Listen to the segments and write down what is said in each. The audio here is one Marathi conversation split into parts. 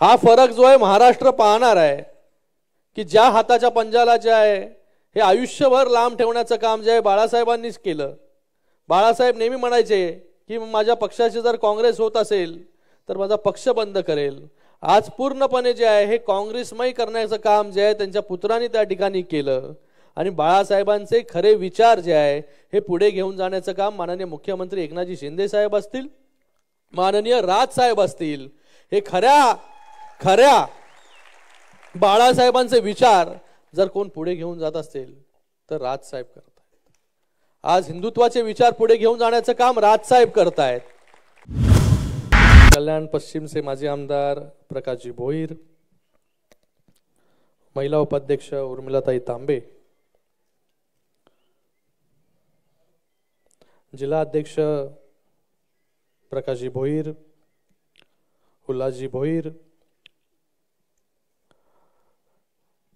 हा फरक जो आहे महाराष्ट्र पाहणार आहे की ज्या हाताच्या पंजाला जे आहे हे आयुष्यभर लांब ठेवण्याचं काम जे आहे बाळासाहेबांनीच केलं बाळासाहेब नेहमी म्हणायचे की माझ्या पक्षाचे जर काँग्रेस होत असेल तर माझा पक्ष बंद करेल आज पूर्णपणे जे आहे हे काँग्रेसमय करण्याचं काम जे आहे त्यांच्या पुत्रांनी त्या ठिकाणी केलं आणि बाळासाहेबांचे खरे विचार जे आहे हे पुढे घेऊन जाण्याचं काम माननीय मुख्यमंत्री एकनाथजी शिंदे साहेब असतील माननीय राज साहेब असतील हे खऱ्या खऱ्या बाळासाहेबांचे विचार जर कोण पुढे घेऊन जात असेल तर राजसाहेब करतायत आज हिंदुत्वाचे विचार पुढे घेऊन जाण्याचं काम राजसाहेब करतायत कल्याण पश्चिमचे माजी आमदार प्रकाशजी भोईर महिला उपाध्यक्ष उर्मिलाताई तांबे जिल्हा अध्यक्ष प्रकाशजी भोईर उल्हासजी भोईर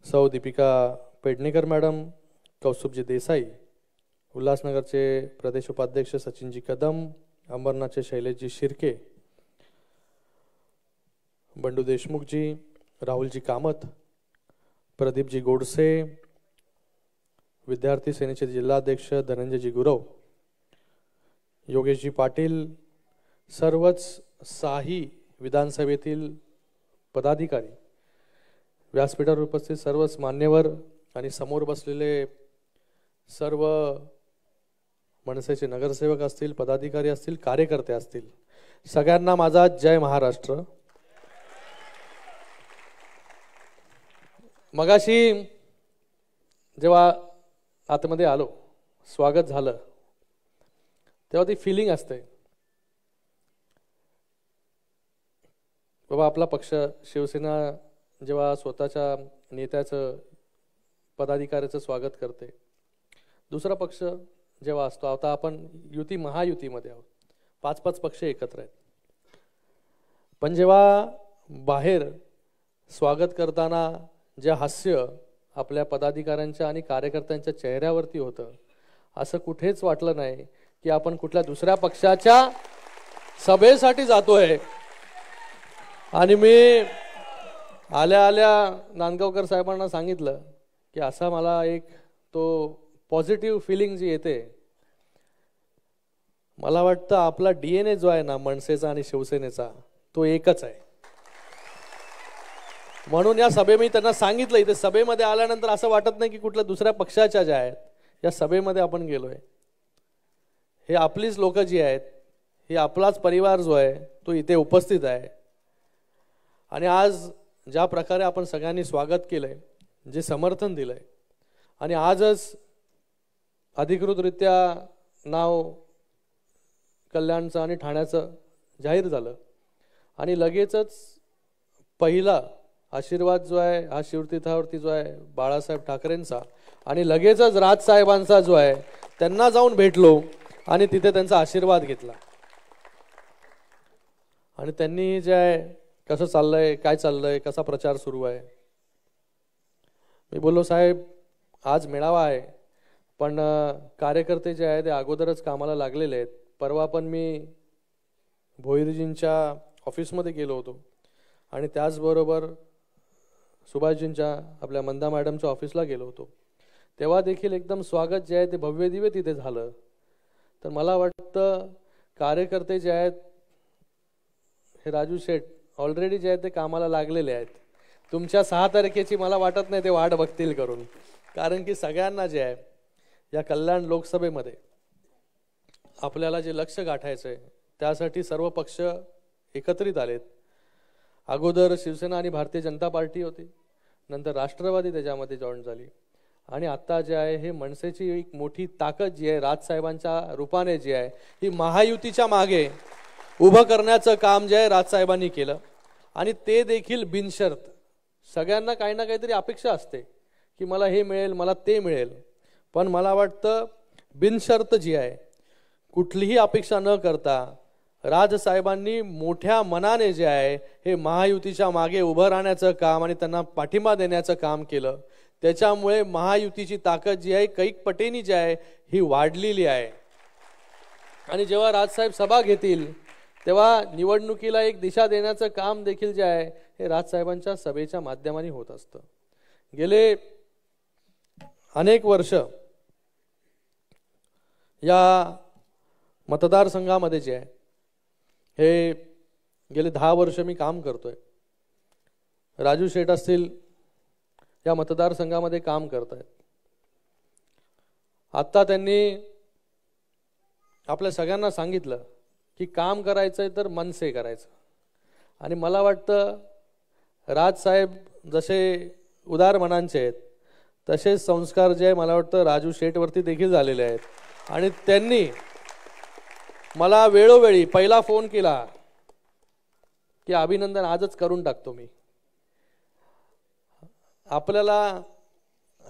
सौ दीपिका पेडणेकर मॅडम कौस्तुभजी देसाई उल्हासनगरचे प्रदेश उपाध्यक्ष सचिनजी कदम अंबरनाथचे शैलेशजी शिर्के बंडू देशमुखजी राहुलजी कामत प्रदीपजी गोडसे विद्यार्थी सेनेचे जिल्हाध्यक्ष धनंजयजी गुरव योगेशजी पाटील सर्वच साही विधानसभेतील पदाधिकारी व्यासपीठावर उपस्थित सर्वच मान्यवर आणि समोर बसलेले सर्व मनसेचे नगरसेवक असतील पदाधिकारी असतील कार्यकर्ते असतील सगळ्यांना माझा जय महाराष्ट्र मगाशी जेव्हा आतमध्ये आलो स्वागत झालं तेव्हा ती फिलिंग असते बाबा आपला पक्ष शिवसेना जेव्हा स्वतःच्या नेत्याचं पदाधिकाऱ्याचं स्वागत करते दुसरा पक्ष जेव्हा असतो आता आपण युती महायुतीमध्ये आहोत पाच पाच पक्ष एकत्र आहेत पण जेव्हा बाहेर स्वागत करताना जे हास्य आपल्या पदाधिकाऱ्यांच्या आणि कार्यकर्त्यांच्या चेहऱ्यावरती होतं असं कुठेच वाटलं नाही की आपण कुठल्या दुसऱ्या पक्षाच्या सभेसाठी जातोय आणि मी आल्या आल्या नांदगावकर साहेबांना सांगितलं की असा मला एक तो पॉझिटिव्ह फिलिंग जी येते मला वाटतं आपला डी एन ए जो आहे ना मनसेचा आणि शिवसेनेचा तो एकच आहे म्हणून या सभेमध्ये त्यांना सांगितलं इथे सभेमध्ये आल्यानंतर असं वाटत नाही की कुठल्या दुसऱ्या पक्षाच्या ज्या आहेत या सभेमध्ये आपण गेलोय हे आपलीच लोक जी आहेत हे आपलाच परिवार जो आहे तो इथे उपस्थित आहे आणि आज ज्या प्रकारे आपण सगळ्यांनी स्वागत केलं आहे जे समर्थन दिलं आहे आणि आजच अधिकृतरित्या नाव कल्याणचं आणि ठाण्याचं जाहीर झालं आणि लगेचच पहिला आशीर्वाद जो आहे हा शिवतीर्थावरती जो आहे बाळासाहेब ठाकरेंचा आणि लगेचच राजसाहेबांचा जो आहे त्यांना जाऊन भेटलो आणि तिथे त्यांचा आशीर्वाद घेतला आणि त्यांनी जे आहे कसं चाललंय काय चाललंय कसा प्रचार सुरू आहे मी बोललो साहेब आज मेळावा आहे पण कार्यकर्ते जे आहे ते अगोदरच कामाला लागलेले आहेत परवा पण मी भोईरजींच्या ऑफिसमध्ये गेलो होतो आणि त्याचबरोबर सुभाषजींच्या आपल्या मंदा मॅडमच्या ऑफिसला गेलो होतो तेव्हा देखील एकदम स्वागत जे आहे ते भव्य दिव्य तिथे झालं तर मला वाटतं कार्यकर्ते जे आहेत हे राजू शेठ ऑलरेडी जे आहेत ते कामाला लागलेले आहेत तुमच्या सहा तारखेची मला वाटत नाही ते वाट बघतील करून कारण की सगळ्यांना जे आहे या कल्याण लोकसभेमध्ये आपल्याला जे लक्ष गाठायचं आहे त्यासाठी सर्व पक्ष एकत्रित आलेत अगोदर शिवसेना आणि भारतीय जनता पार्टी होती नंतर राष्ट्रवादी त्याच्यामध्ये जॉईन झाली आणि आत्ता जे आहे हे मनसेची एक मोठी ताकद जी आहे राजसाहेबांच्या रूपाने जी आहे ही महायुतीच्या मागे उभं करण्याचं काम जे आहे राजसाहेबांनी केलं आणि ते देखील बिनशर्त सगळ्यांना काही ना काहीतरी अपेक्षा असते की मला हे मिळेल मला ते मिळेल पण मला वाटतं बिनशर्त जी आहे कुठलीही अपेक्षा न करता राजसाहेबांनी मोठ्या मनाने जे आहे हे महायुतीच्या मागे उभं राहण्याचं काम आणि त्यांना पाठिंबा देण्याचं काम केलं त्याच्यामुळे महायुतीची ताकद जी आहे कैक पटेनी जी आहे ही वाढलेली आहे आणि जेव्हा राजसाहेब सभा घेतील तेव्हा निवडणुकीला एक दिशा देण्याचं काम देखील जे आहे हे राजसाहेबांच्या सभेच्या माध्यमाने होत असतं गेले अनेक वर्ष या मतदारसंघामध्ये जे आहे हे गेले दहा वर्ष मी काम करतोय राजू शेठ असतील या मतदारसंघामध्ये काम करत आहेत आत्ता त्यांनी आपल्या सगळ्यांना सांगितलं की काम करायचं तर मनसे करायचं आणि मला वाटतं राजसाहेब जसे उदार मनांचे आहेत तसे संस्कार जे मला वाटतं राजू शेठवरती देखील झालेले आहेत आणि त्यांनी मला वेळोवेळी पहिला फोन केला की अभिनंदन आजच करून टाकतो मी आपल्याला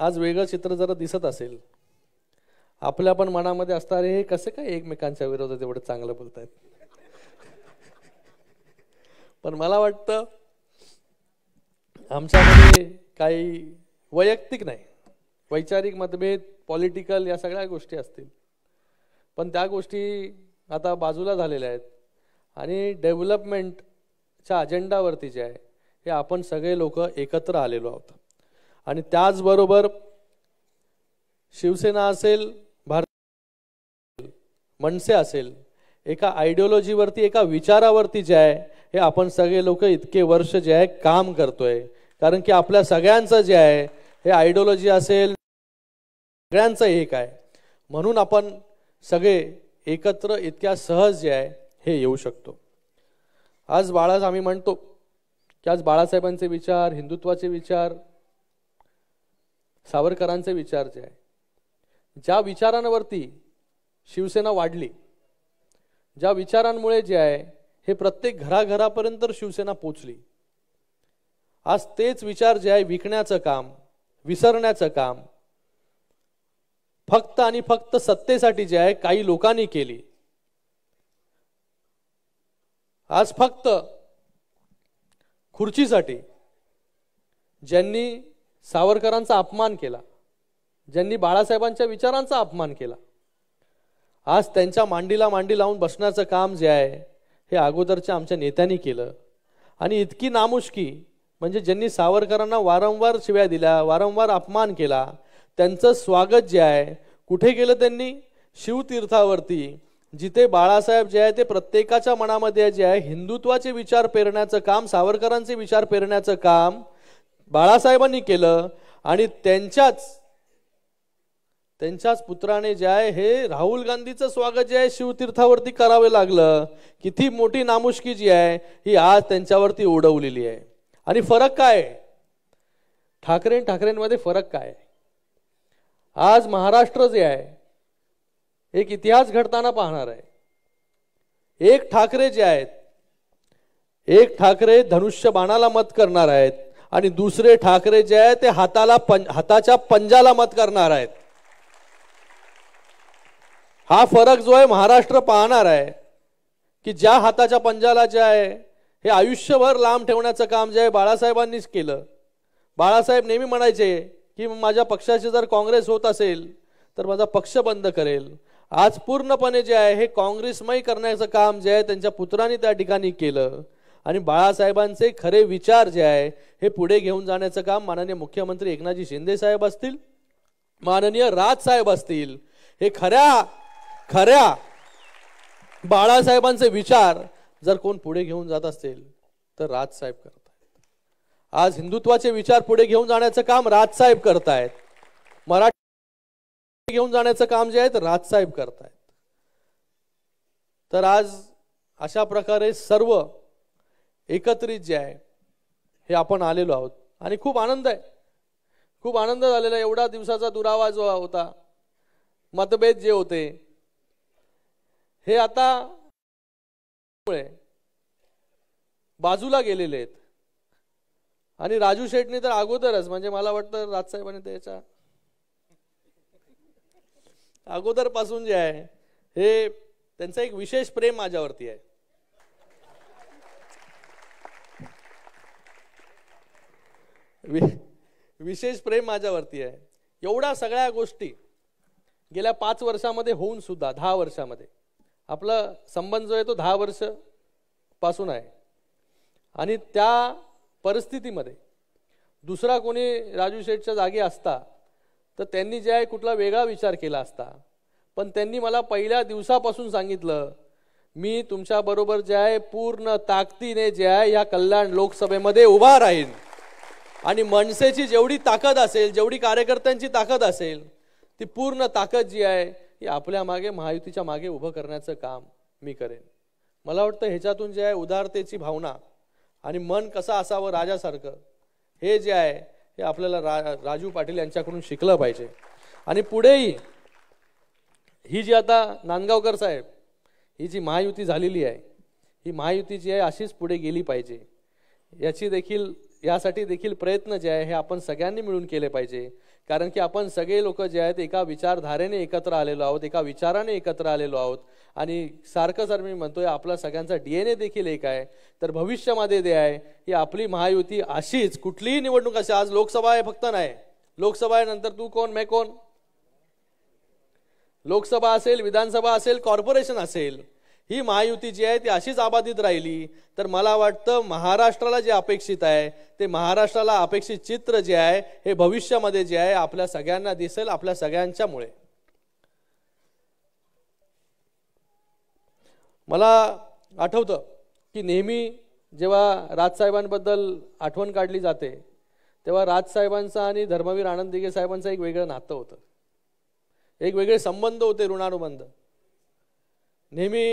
आज वेगळं चित्र जरा दिसत असेल आपल्या पण मनामध्ये असणारे हे कसं काय एकमेकांच्या विरोधात एवढं चांगलं बोलतायत पण मला वाटतं आमच्यामध्ये काही वैयक्तिक नाही वैचारिक मतभेद पॉलिटिकल या सगळ्या गोष्टी असतील पण त्या गोष्टी आता बाजूला झालेल्या आहेत आणि डेव्हलपमेंटच्या अजेंडावरती जे आहे हे आपण सगळे लोक एकत्र आलेलो आहोत आणि त्याचबरोबर शिवसेना असेल मनसे असेल एका आयडिओलॉजीवरती एका विचारावरती जे आहे हे आपण सगळे लोक इतके वर्ष जे आहे काम करतोय कारण की आपल्या सगळ्यांचं जे आहे हे आयडिओलॉजी असेल सगळ्यांचं एक आहे म्हणून आपण सगळे एकत्र इतक्या सहज जे आहे हे येऊ शकतो आज बाळा आम्ही म्हणतो की आज बाळासाहेबांचे विचार हिंदुत्वाचे विचार सावरकरांचे विचार जे आहे ज्या विचारांवरती शिवसेना वाढली ज्या विचारांमुळे जे आहे हे प्रत्येक घराघरापर्यंत शिवसेना पोचली आज तेच विचार जे आहे विकण्याचं काम विसरण्याचं काम फक्त आणि फक्त सत्तेसाठी जे आहे काही लोकांनी केली आज फक्त खुर्चीसाठी ज्यांनी सावरकरांचा अपमान केला ज्यांनी बाळासाहेबांच्या विचारांचा अपमान केला आज त्यांच्या मांडीला मांडी लावून बसण्याचं काम जे आहे हे अगोदरच्या आमच्या नेत्यांनी केलं आणि इतकी नामुष्की म्हणजे ज्यांनी सावरकरांना वारंवार शिव्या दिल्या वारंवार अपमान केला त्यांचं स्वागत जे आहे कुठे केलं त्यांनी शिवतीर्थावरती जिथे बाळासाहेब जे आहे ते प्रत्येकाच्या मनामध्ये जे आहे हिंदुत्वाचे विचार पेरण्याचं काम सावरकरांचे विचार पेरण्याचं काम बाळासाहेबांनी केलं आणि त्यांच्याच त्यांच्याच पुत्राने जे आहे हे राहुल गांधीचं स्वागत जे आहे शिवतीर्थावरती करावे लागलं किती मोठी नामुष्की जी आहे ही आज त्यांच्यावरती ओढवलेली आहे आणि फरक काय ठाकरे ठाकरेंमध्ये फरक काय आज महाराष्ट्र जे आहे एक इतिहास घडताना पाहणार आहे एक ठाकरे जे आहेत एक ठाकरे धनुष्य बाणाला मत करणार आहेत आणि दुसरे ठाकरे जे आहे ते हाताला पं हाताच्या पंजाला मत करणार आहेत हा फरक जो आहे महाराष्ट्र पाहणार आहे की ज्या हाताच्या पंजाला जे आहे हे आयुष्यभर लांब ठेवण्याचं काम जे आहे बाळासाहेबांनीच केलं बाळासाहेब नेहमी म्हणायचे की माझ्या पक्षाचे जर काँग्रेस होत असेल तर माझा पक्ष बंद करेल आज पूर्णपणे जे आहे हे काँग्रेसमय करण्याचं काम जे आहे त्यांच्या पुत्रांनी त्या ठिकाणी केलं आणि बाळासाहेबांचे खरे विचार जे आहे हे पुढे घेऊन जाण्याचं काम माननीय मुख्यमंत्री एकनाथजी शिंदे साहेब असतील माननीय राज साहेब असतील हे खऱ्या खऱ्या बाळासाहेबांचे विचार जर कोण पुढे घेऊन जात असेल तर राजसाहेब करतायत आज हिंदुत्वाचे विचार पुढे घेऊन जाण्याचं काम राजसाहेब करतायत मराठी घेऊन जाण्याचं काम जे आहे ते राजसाहेब करतायत तर आज अशा प्रकारे सर्व एकत्रित जे आहे हे आपण आलेलो आहोत आणि खूप आनंद आहे खूप आनंद झालेला एवढा दिवसाचा दुरावा जो होता मतभेद जे होते हे आता बाजूला गेलेले आहेत आणि राजू शेटनी तर अगोदरच म्हणजे मला वाटतं राजसाहेबांनी त्याच्या अगोदर पासून जे आहे हे त्यांचा एक विशेष प्रेम माझ्यावरती आहे विशेष प्रेम माझ्यावरती आहे एवढ्या सगळ्या गोष्टी गेल्या पाच वर्षामध्ये होऊन सुद्धा दहा वर्षामध्ये आपला संबंध जो आहे तो दहा वर्ष पासून आहे आणि त्या परिस्थितीमध्ये दुसरा कोणी राजू शेठच्या जागी असता तर त्यांनी जे आहे कुठला वेगळा विचार केला असता पण त्यांनी मला पहिल्या दिवसापासून सांगितलं मी तुमच्याबरोबर जे आहे पूर्ण ताकदीने जे आहे या कल्याण लोकसभेमध्ये उभा राहीन आणि मनसेची जेवढी ताकद असेल जेवढी कार्यकर्त्यांची ताकद असेल ती पूर्ण ताकद जी आहे हे आपल्या मागे महायुतीच्या मागे उभं करण्याचं काम मी करेन मला वाटतं ह्याच्यातून जे आहे उदारतेची भावना आणि मन कसं असावं राजासारखं हे जे आहे हे आपल्याला रा राजू पाटील यांच्याकडून शिकलं पाहिजे आणि पुढेही ही जी आता नांदगावकर साहेब ही जी महायुती झालेली आहे ही महायुती जी आहे अशीच पुढे गेली पाहिजे याची देखील यासाठी देखील प्रयत्न जे आहे हे आपण सगळ्यांनी मिळून केले पाहिजे कारण की आपण सगळे लोक जे आहेत एका विचारधारेने एकत्र आलेलो आहोत एका विचाराने एकत्र आलेलो आहोत आणि सारखं जर मी म्हणतोय आपला सगळ्यांचा डी एन ए देखील एक आहे तर भविष्यामध्ये जे आहे ही आपली महायुती अशीच कुठलीही निवडणूक अशी आज लोकसभा आहे फक्त नाही लोकसभा आहे नंतर तू कोण मे कोण लोकसभा असेल विधानसभा असेल कॉर्पोरेशन असेल ही महायुती जी आहे ती अशीच आबाधित राहिली तर मला वाटतं महाराष्ट्राला जे अपेक्षित आहे ते महाराष्ट्राला अपेक्षित चित्र जे आहे हे भविष्यामध्ये जे आहे आपल्या सगळ्यांना दिसेल आपल्या सगळ्यांच्यामुळे मला आठवतं की नेहमी जेव्हा राजसाहेबांबद्दल आठवण काढली जाते तेव्हा राजसाहेबांचा आणि धर्मवीर आनंद दिगे साहेबांचं एक वेगळं नातं होतं एक वेगळे संबंध होते ऋणानुबंध नेहमी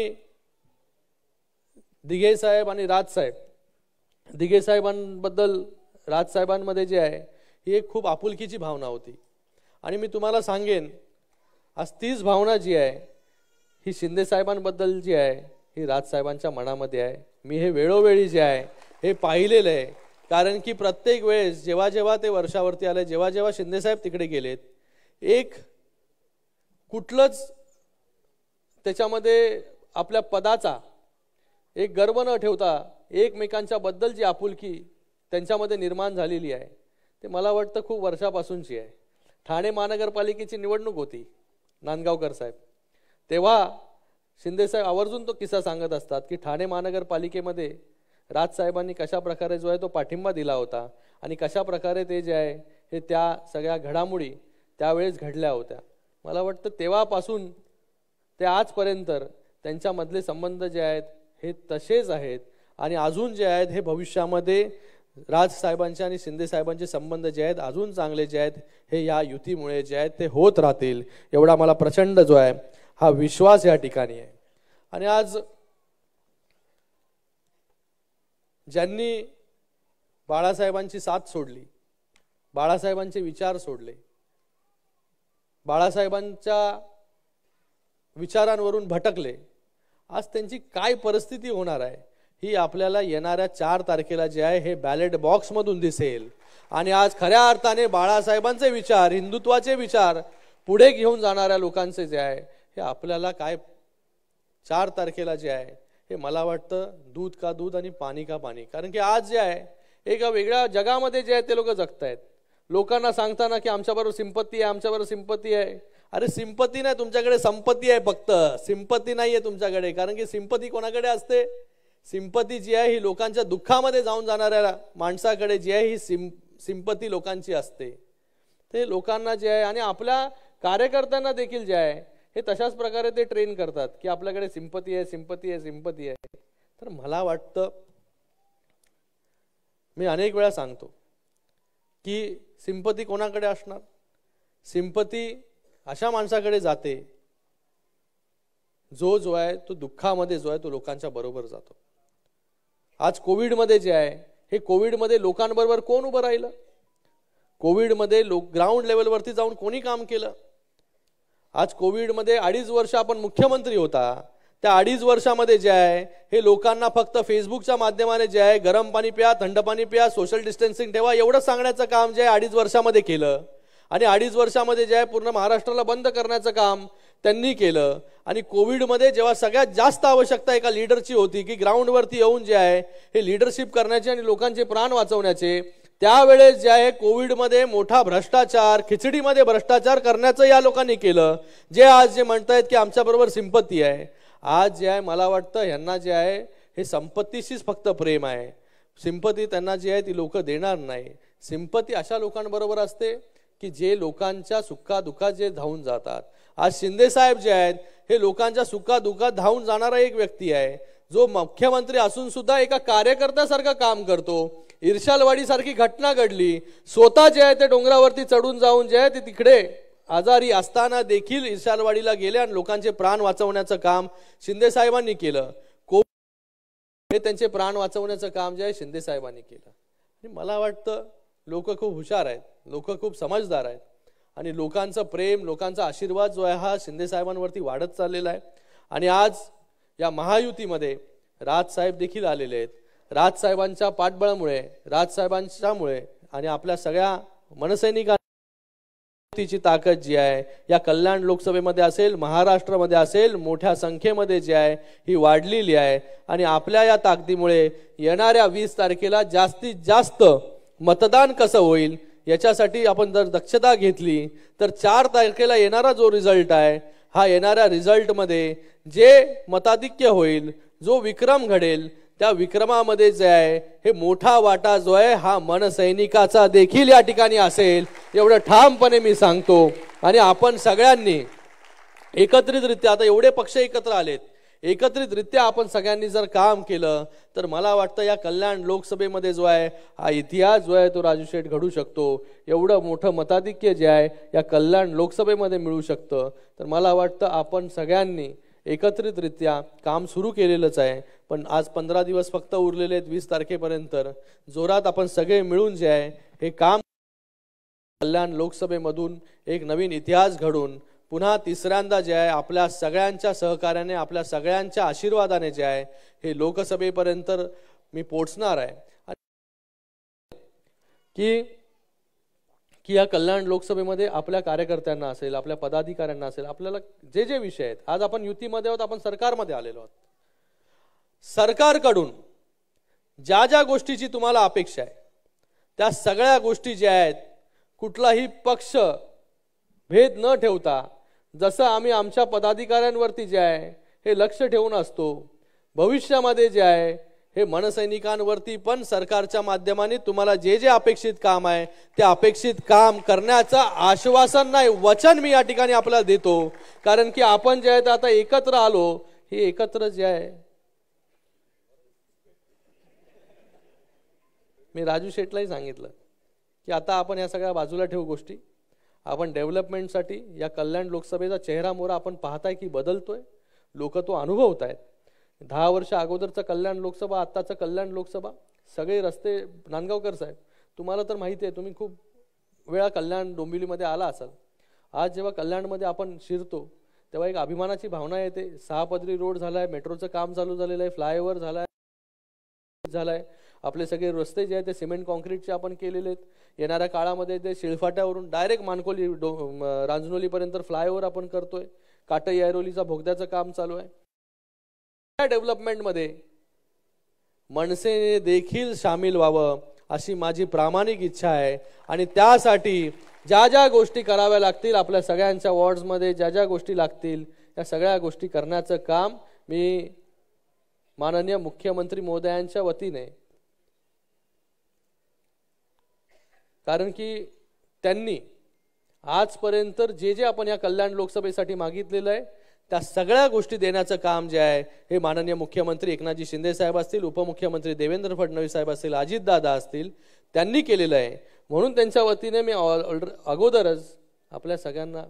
दिघे साहेब आणि राजसाहेब दिघे साहेबांबद्दल राजसाहेबांमध्ये जे आहे ही एक खूप आपुलकीची भावना होती आणि मी तुम्हाला सांगेन आज तीच भावना जी आहे ही शिंदेसाहेबांबद्दल जी आहे ही राजसाहेबांच्या मनामध्ये आहे मी हे वेळोवेळी जे आहे हे पाहिलेलं आहे कारण की प्रत्येक वेळेस जेव्हा जेव्हा ते वर्षावरती आले जेव्हा जेव्हा शिंदेसाहेब तिकडे गेलेत एक कुठलंच त्याच्यामध्ये आपल्या पदाचा एक गर्व न ठेवता एकमेकांच्या बद्दल जी आपुलकी त्यांच्यामध्ये निर्माण झालेली आहे ते मला वाटतं खूप वर्षापासूनची आहे ठाणे महानगरपालिकेची निवडणूक होती नांदगावकर साहेब तेव्हा शिंदेसाहेब आवर्जून तो किस्सा सांगत असतात की ठाणे महानगरपालिकेमध्ये राजसाहेबांनी कशाप्रकारे जो आहे तो पाठिंबा दिला होता आणि कशाप्रकारे ते जे आहे हे त्या सगळ्या घडामोडी त्यावेळेस घडल्या होत्या मला वाटतं तेव्हापासून ते आजपर्यंत त्यांच्यामधले संबंध जे आहेत हे तसेच आहेत आणि अजून जे आहेत हे भविष्यामध्ये राज साहेबांचे आणि शिंदे साहेबांचे संबंध जे आहेत अजून चांगले जे आहेत हे या युतीमुळे जे आहेत ते होत राहतील एवढा मला प्रचंड जो आहे हा विश्वास या ठिकाणी आहे आणि आज ज्यांनी बाळासाहेबांची साथ सोडली बाळासाहेबांचे विचार सोडले बाळासाहेबांच्या विचारांवरून भटकले आज त्यांची काय परिस्थिती होणार आहे ही आपल्याला येणाऱ्या चार तारखेला जे आहे हे बॅलेट बॉक्समधून दिसेल आणि आज खऱ्या अर्थाने बाळासाहेबांचे विचार हिंदुत्वाचे विचार पुढे घेऊन जाणाऱ्या लोकांचे जे आहे हे आपल्याला काय चार तारखेला जे आहे हे मला वाटतं दूध का दूध आणि पाणी का पाणी कारण की आज जे आहे एका वेगळ्या जगामध्ये जे आहे ते लोक जगत आहेत लोकांना सांगताना की आमच्याबरोबर संपत्ती आहे आमच्याबरोबर सिंपत्ती आहे अरे सिंपती नाही तुमच्याकडे संपत्ती आहे फक्त सिंपत्ती नाही आहे तुमच्याकडे कारण की सिंपती कोणाकडे असते सिंपत्ती जी आहे ही लोकांच्या दुःखामध्ये जाऊन जाणाऱ्या माणसाकडे जी आहे ही सिं सिंपती लोकांची असते ते लोकांना जे आहे आणि आपल्या कार्यकर्त्यांना देखील जे आहे हे तशाच प्रकारे ते ट्रेन करतात की आपल्याकडे सिंपती आहे सिंपती आहे सिंपती आहे तर मला वाटतं मी अनेक वेळा सांगतो की सिंपती कोणाकडे असणार सिंपती अशा माणसाकडे जाते जो जो आहे तो दुःखामध्ये जो आहे तो लोकांच्या बरोबर जातो आज कोविडमध्ये जे आहे हे कोविडमध्ये लोकांबरोबर कोण उभं राहिलं कोविडमध्ये लोक ग्राउंड लेवलवरती जाऊन कोणी काम केलं आज कोविडमध्ये अडीच वर्ष आपण मुख्यमंत्री होता त्या अडीच वर्षामध्ये जे आहे हे लोकांना फक्त फेसबुकच्या माध्यमाने जे आहे गरम पाणी प्या थंड पाणी प्या सोशल डिस्टन्सिंग ठेवा एवढं सांगण्याचं काम जे आहे अडीच वर्षामध्ये केलं आणि अडीच वर्षामध्ये जे आहे पूर्ण महाराष्ट्राला बंद करण्याचं काम त्यांनी केलं आणि कोविडमध्ये जेव्हा सगळ्यात जास्त आवश्यकता एका लिडरची होती की ग्राउंडवरती येऊन जे आहे हे लिडरशिप करण्याचे आणि लोकांचे प्राण वाचवण्याचे त्यावेळेस जे आहे कोविडमध्ये मोठा भ्रष्टाचार खिचडीमध्ये भ्रष्टाचार करण्याचं या लोकांनी केलं जे आज जे म्हणतायत की आमच्याबरोबर सिंपत्ती आहे आज जे आहे मला वाटतं यांना जे आहे हे संपत्तीशीच फक्त प्रेम आहे सिंपती त्यांना जी आहे ती लोक देणार नाही सिंपती अशा लोकांबरोबर असते की जे लोकांच्या सुखा दुखा जे धावून जातात आज शिंदेसाहेब जे आहेत हे लोकांच्या सुखा दुखात धावून जाणारा एक व्यक्ती आहे जो मुख्यमंत्री असून सुद्धा एका कार्यकर्त्यासारखं काम करतो इर्शालवाडी सारखी घटना घडली स्वतः जे आहे ते डोंगरावरती चढून जाऊन जे आहे ते तिकडे आजारी असताना देखील इर्शालवाडीला गेले आणि लोकांचे प्राण वाचवण्याचं काम शिंदे साहेबांनी केलं कोविड हे त्यांचे प्राण वाचवण्याचं काम जे आहे शिंदे साहेबांनी केलं आणि मला वाटतं लोक खूप हुशार आहेत लोक खूप समजदार आहेत आणि लोकांचं प्रेम लोकांचा आशीर्वाद जो आहे हा शिंदेसाहेबांवरती वाढत चाललेला आहे आणि आज या महायुतीमध्ये राजसाहेब देखील आलेले आहेत राजसाहेबांच्या पाठबळामुळे राजसाहेबांच्यामुळे आणि आपल्या सगळ्या मनसैनिकांची ताकद जी आहे या कल्याण लोकसभेमध्ये असेल महाराष्ट्रामध्ये असेल मोठ्या संख्येमध्ये जी आहे ही वाढलेली आहे आणि आपल्या या ताकदीमुळे येणाऱ्या वीस तारखेला जास्तीत जास्त मतदान कसं होईल याच्यासाठी आपण जर दक्षता घेतली तर चार तारखेला येणारा जो रिझल्ट आहे हा येणाऱ्या रिझल्टमध्ये जे मताधिक्य होईल जो विक्रम घडेल त्या विक्रमामध्ये जे आहे हे मोठा वाटा जो आहे हा मनसैनिकाचा देखील या ठिकाणी असेल एवढं ठामपणे मी सांगतो आणि आपण सगळ्यांनी एकत्रितरित्या आता एवढे पक्ष एकत्र आलेत एकत्रितरित्या आपण सगळ्यांनी जर काम केलं तर मला वाटतं या कल्याण लोकसभेमध्ये जो आहे हा इतिहास जो आहे तो राजू शेठ घडू शकतो एवढं मोठं मताधिक्य जे आहे या कल्याण लोकसभेमध्ये मिळू शकतं तर मला वाटतं आपण सगळ्यांनी एकत्रितरित्या काम सुरू केलेलंच आहे पण आज पंधरा दिवस फक्त उरलेले आहेत वीस तारखेपर्यंत जोरात आपण सगळे मिळून जे आहे हे काम कल्याण लोकसभेमधून एक नवीन इतिहास घडून पुन्हा तिसऱ्यांदा जे आहे आपल्या सगळ्यांच्या सहकार्याने आपल्या सगळ्यांच्या आशीर्वादाने जे आहे हे लोकसभेपर्यंत मी पोचणार आहे की की या कल्याण लोकसभेमध्ये आपल्या कार्यकर्त्यांना असेल आपल्या पदाधिकाऱ्यांना असेल आपल्याला जे जे विषय आहेत आज आपण युतीमध्ये आहोत आपण सरकारमध्ये आलेलो आहोत सरकारकडून ज्या ज्या गोष्टीची तुम्हाला अपेक्षा आहे त्या सगळ्या गोष्टी ज्या आहेत कुठलाही पक्ष भेद न ठेवता जसं आम्ही आमच्या पदाधिकाऱ्यांवरती जे आहे हे लक्ष ठेवून असतो भविष्यामध्ये जे आहे हे मनसैनिकांवरती पण सरकारच्या माध्यमाने तुम्हाला जे जे अपेक्षित काम आहे ते अपेक्षित काम करण्याचं आश्वासन नाही वचन मी या ठिकाणी आपल्याला देतो कारण की आपण जे आहे ते आता एकत्र आलो हे एकत्र जे आहे मी राजू शेटलाही सांगितलं की आता आपण या सगळ्या बाजूला ठेवू गोष्टी आपण डेव्हलपमेंटसाठी या कल्याण लोकसभेचा चेहरा मोरा आपण पाहताय की बदलतोय लोक तो अनुभवत आहेत दहा वर्ष अगोदरचं कल्याण लोकसभा आत्ताचं कल्याण लोकसभा सगळे रस्ते नांदगावकर साहेब तुम्हाला तर माहिती आहे तुम्ही खूप वेळा कल्याण डोंबिवलीमध्ये आला असाल आज जेव्हा कल्याणमध्ये आपण शिरतो तेव्हा एक अभिमानाची भावना येते सहा पदरी रोड झाला आहे मेट्रोचं काम चालू झालेलं आहे फ्लायओव्हर झाला आहे झाला आहे आपले सगळे रस्ते जे आहेत ते सिमेंट कॉन्क्रीटचे आपण केलेले आहेत येणाऱ्या काळामध्ये ते शिळफाट्यावरून डायरेक्ट मानकोली डो रांजनोलीपर्यंत फ्लायओव्हर आपण करतोय काटे यायरोलीचा भोगद्याचं काम चालू आहे या डेव्हलपमेंटमध्ये मनसेने देखील सामील व्हावं अशी माझी प्रामाणिक इच्छा आहे आणि त्यासाठी ज्या ज्या गोष्टी कराव्या लागतील आपल्या सगळ्यांच्या वॉर्ड्समध्ये ज्या ज्या गोष्टी लागतील त्या सगळ्या गोष्टी करण्याचं काम मी माननीय मुख्यमंत्री महोदयांच्या वतीने कारण की त्यांनी आजपर्यंत जे जे आपण या कल्याण लोकसभेसाठी मागितलेलं आहे त्या सगळ्या गोष्टी देण्याचं काम जे आहे हे माननीय मुख्यमंत्री एकनाथजी शिंदे साहेब असतील उपमुख्यमंत्री देवेंद्र फडणवीस साहेब असतील अजितदादा असतील त्यांनी केलेलं आहे म्हणून त्यांच्या वतीने मी ऑल अगोदरच आपल्या सगळ्यांना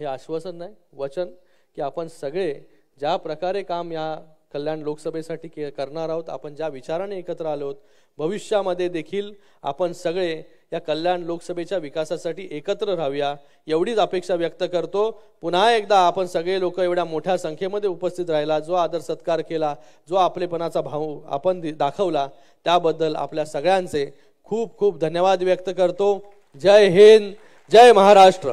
हे आश्वासन नाही वचन की आपण सगळे ज्या प्रकारे काम या कल्याण लोकसभेसाठी के करणार आहोत आपण ज्या विचाराने एकत्र आलो आहोत भविष्यामध्ये देखील आपण सगळे या कल्याण लोकसभेच्या विकासासाठी एकत्र राहूया एवढीच अपेक्षा व्यक्त करतो पुन्हा एकदा आपण सगळे लोक एवढ्या मोठ्या संख्येमध्ये उपस्थित राहिला जो आदर सत्कार केला जो आपलेपणाचा भाव आपण दाखवला त्याबद्दल आपल्या सगळ्यांचे खूप खूप धन्यवाद व्यक्त करतो जय हिंद जय महाराष्ट्र